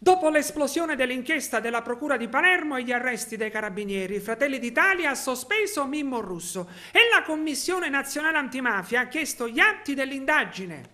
Dopo l'esplosione dell'inchiesta della Procura di Palermo e gli arresti dei carabinieri, Fratelli d'Italia ha sospeso Mimmo Russo e la Commissione nazionale antimafia ha chiesto gli atti dell'indagine.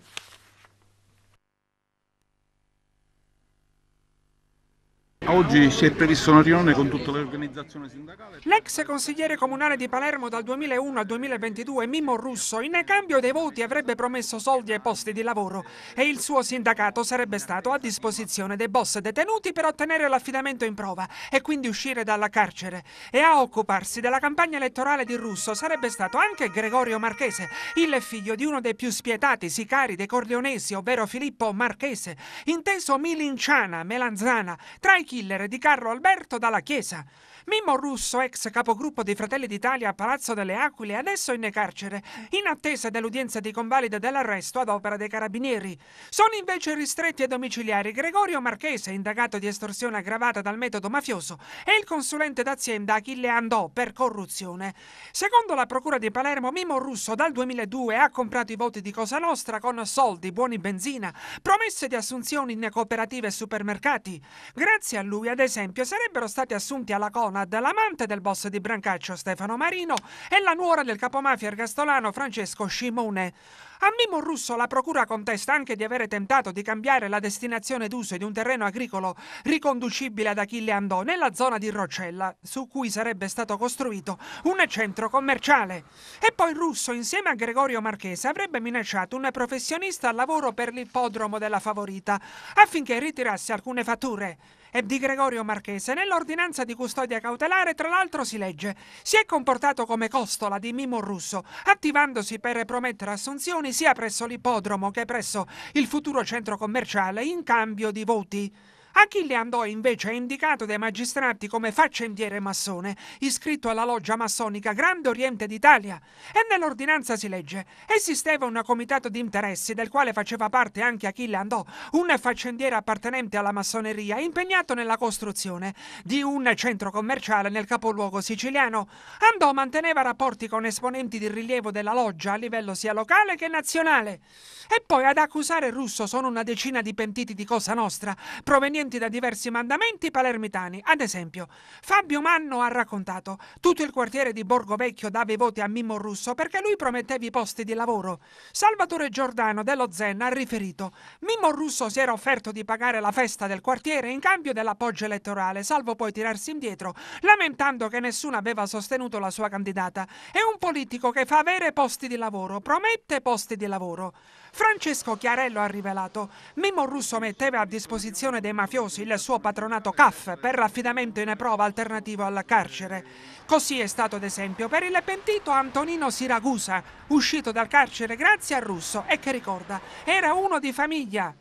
Oggi si è prevista una riunione con tutta l'organizzazione sindacale. L'ex consigliere comunale di Palermo dal 2001 al 2022, Mimmo Russo, in cambio dei voti avrebbe promesso soldi e posti di lavoro e il suo sindacato sarebbe stato a disposizione dei boss detenuti per ottenere l'affidamento in prova e quindi uscire dalla carcere. E a occuparsi della campagna elettorale di Russo sarebbe stato anche Gregorio Marchese, il figlio di uno dei più spietati sicari dei cordionesi, ovvero Filippo Marchese, inteso milinciana, melanzana, tra i killer di Carlo Alberto dalla Chiesa. Mimmo Russo, ex capogruppo dei Fratelli d'Italia a Palazzo delle Aquile, adesso in carcere, in attesa dell'udienza di convalida dell'arresto ad opera dei carabinieri. Sono invece ristretti ai domiciliari Gregorio Marchese, indagato di estorsione aggravata dal metodo mafioso, e il consulente d'azienda Achille Andò per corruzione. Secondo la Procura di Palermo, Mimmo Russo dal 2002 ha comprato i voti di Cosa Nostra con soldi, buoni benzina, promesse di assunzioni in cooperative e supermercati. Grazie a lui, ad esempio, sarebbero stati assunti alla Conad l'amante del boss di Brancaccio Stefano Marino e la nuora del capomafia ergastolano Francesco Scimone. A Mimo Russo la procura contesta anche di avere tentato di cambiare la destinazione d'uso di un terreno agricolo riconducibile ad Achille Andò nella zona di Rocella, su cui sarebbe stato costruito un centro commerciale. E poi Russo, insieme a Gregorio Marchese, avrebbe minacciato un professionista al lavoro per l'ippodromo della Favorita affinché ritirasse alcune fatture. E di di Gregorio Marchese. Nell'ordinanza di custodia cautelare, tra l'altro, si legge si è comportato come costola di Mimo Russo, attivandosi per promettere assunzioni sia presso l'ippodromo che presso il futuro centro commerciale in cambio di voti. Achille andò invece indicato dai magistrati come faccendiere massone, iscritto alla loggia massonica Grande Oriente d'Italia, e nell'ordinanza si legge esisteva un comitato di interessi del quale faceva parte anche Achille Andò, un faccendiere appartenente alla massoneria impegnato nella costruzione di un centro commerciale nel capoluogo siciliano. Andò manteneva rapporti con esponenti di rilievo della loggia a livello sia locale che nazionale. E poi ad accusare Russo sono una decina di pentiti di Cosa Nostra, provenienti presenti da diversi mandamenti palermitani. Ad esempio, Fabio Manno ha raccontato: Tutto il quartiere di Borgo Vecchio dava i voti a Mimmo Russo perché lui prometteva i posti di lavoro. Salvatore Giordano dello Zen ha riferito: Mimmo Russo si era offerto di pagare la festa del quartiere in cambio dell'appoggio elettorale, salvo poi tirarsi indietro, lamentando che nessuno aveva sostenuto la sua candidata. È un politico che fa avere posti di lavoro, promette posti di lavoro. Francesco Chiarello ha rivelato: Mimmo Russo metteva a disposizione dei mafiosi mafiosi il suo patronato CAF per l'affidamento in prova alternativo al carcere. Così è stato ad esempio per il pentito Antonino Siragusa, uscito dal carcere grazie al russo e che ricorda, era uno di famiglia.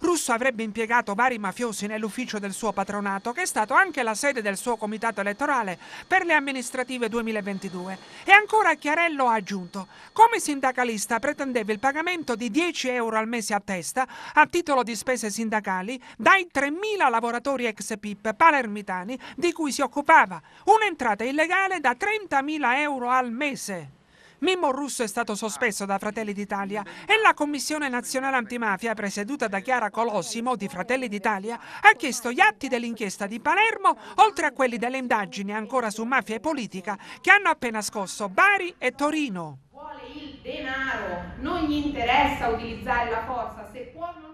Russo avrebbe impiegato vari mafiosi nell'ufficio del suo patronato, che è stato anche la sede del suo comitato elettorale per le amministrative 2022. E ancora Chiarello ha aggiunto, come sindacalista pretendeva il pagamento di 10 euro al mese a testa a titolo di spese sindacali dai 3.000 lavoratori ex PIP palermitani di cui si occupava, un'entrata illegale da 30.000 euro al mese. Mimmo Russo è stato sospeso da Fratelli d'Italia e la Commissione Nazionale Antimafia, presieduta da Chiara Colossimo di Fratelli d'Italia, ha chiesto gli atti dell'inchiesta di Palermo, oltre a quelli delle indagini ancora su mafia e politica, che hanno appena scosso Bari e Torino. Vuole il denaro, non gli interessa utilizzare la forza, se può non...